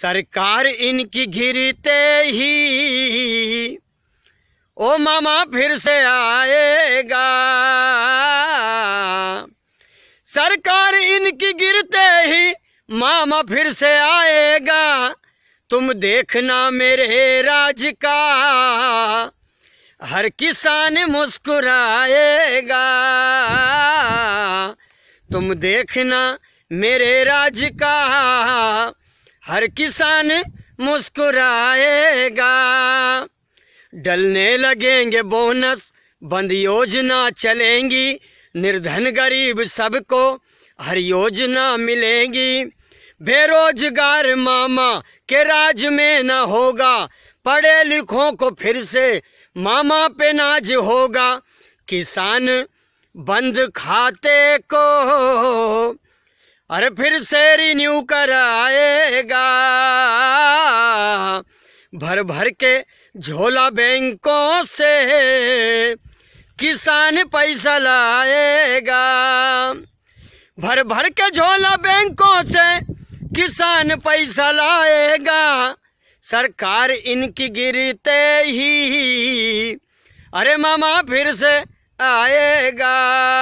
सरकार इनकी घिरते ही ओ मामा फिर से आएगा सरकार इनकी गिरते ही मामा फिर से आएगा तुम देखना मेरे राज का हर किसान मुस्कुराएगा तुम देखना मेरे राज का हर किसान मुस्कुराएगा डलने लगेंगे बोनस बंद योजना चलेंगी निर्धन गरीब सबको हर योजना मिलेगी बेरोजगार मामा के राज में न होगा पढ़े लिखों को फिर से मामा पे नाज होगा किसान बंद खाते को अरे फिर से रिन्यू आएगा भर भर के झोला बैंकों से किसान पैसा लाएगा भर भर के झोला बैंकों से किसान पैसा लाएगा सरकार इनकी गिरते ही अरे मामा फिर से आएगा